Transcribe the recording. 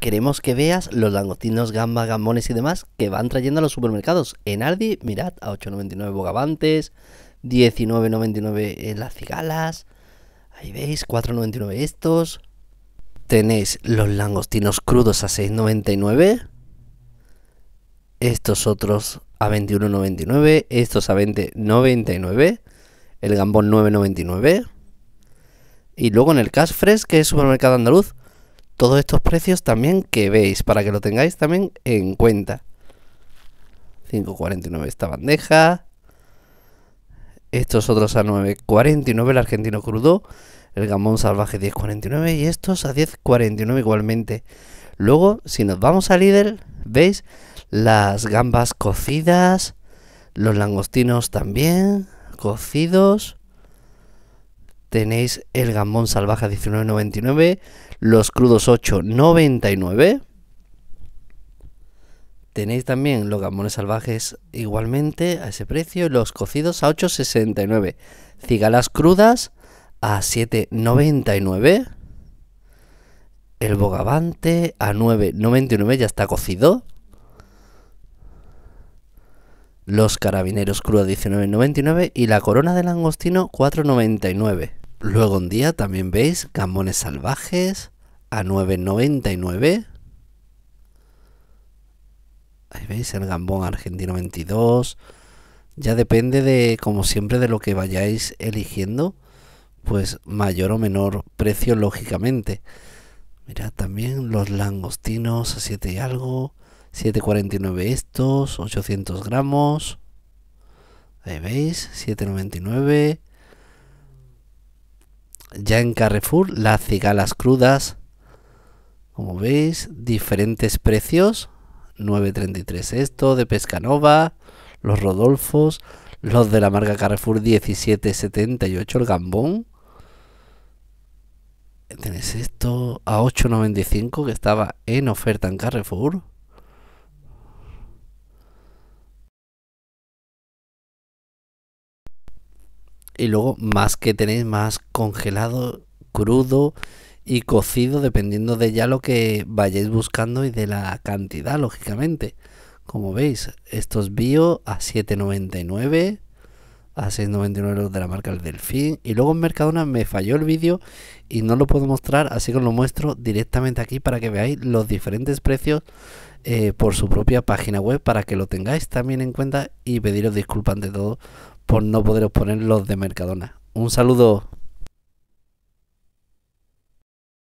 queremos que veas los langostinos, gambas, gambones y demás que van trayendo a los supermercados. En Aldi, mirad, a 8,99 bogavantes, 19,99 en las cigalas. Ahí veis, 4,99 estos. Tenéis los langostinos crudos a 6,99. Estos otros a 21,99. Estos a 20,99. El gambón 9,99. Y luego en el Cash Fresh, que es supermercado andaluz, todos estos precios también que veis, para que lo tengáis también en cuenta. 5,49 esta bandeja. Estos otros a 9,49 el argentino crudo. El gamón salvaje 10,49 y estos a 10,49 igualmente. Luego, si nos vamos al líder, veis las gambas cocidas, los langostinos también cocidos, tenéis el gambón salvaje a 19.99, los crudos 8.99. Tenéis también los gambones salvajes igualmente a ese precio los cocidos a 8.69. Cigalas crudas a 7.99. El bogavante a 9.99 ya está cocido. Los carabineros crudos a 19.99 y la corona de langostino 4.99. Luego un día también veis gambones salvajes a 9.99. Ahí veis el gambón argentino 22. Ya depende de, como siempre, de lo que vayáis eligiendo, pues mayor o menor precio, lógicamente. Mirad también los langostinos a 7 y algo, 7,49 estos, 800 gramos. Ahí veis, 7,99. Ya en Carrefour, las cigalas crudas, como veis, diferentes precios. 9.33 esto, de Pescanova, los Rodolfos, los de la marca Carrefour 17.78 el gambón. Tenéis esto a 8.95 que estaba en oferta en Carrefour. y luego más que tenéis más congelado, crudo y cocido dependiendo de ya lo que vayáis buscando y de la cantidad, lógicamente. Como veis, estos bio a 7.99, a 6.99 los de la marca El Delfín y luego en Mercadona me falló el vídeo y no lo puedo mostrar, así que os lo muestro directamente aquí para que veáis los diferentes precios eh, por su propia página web para que lo tengáis también en cuenta y pediros disculpas ante todo por no poder poner los de Mercadona. Un saludo.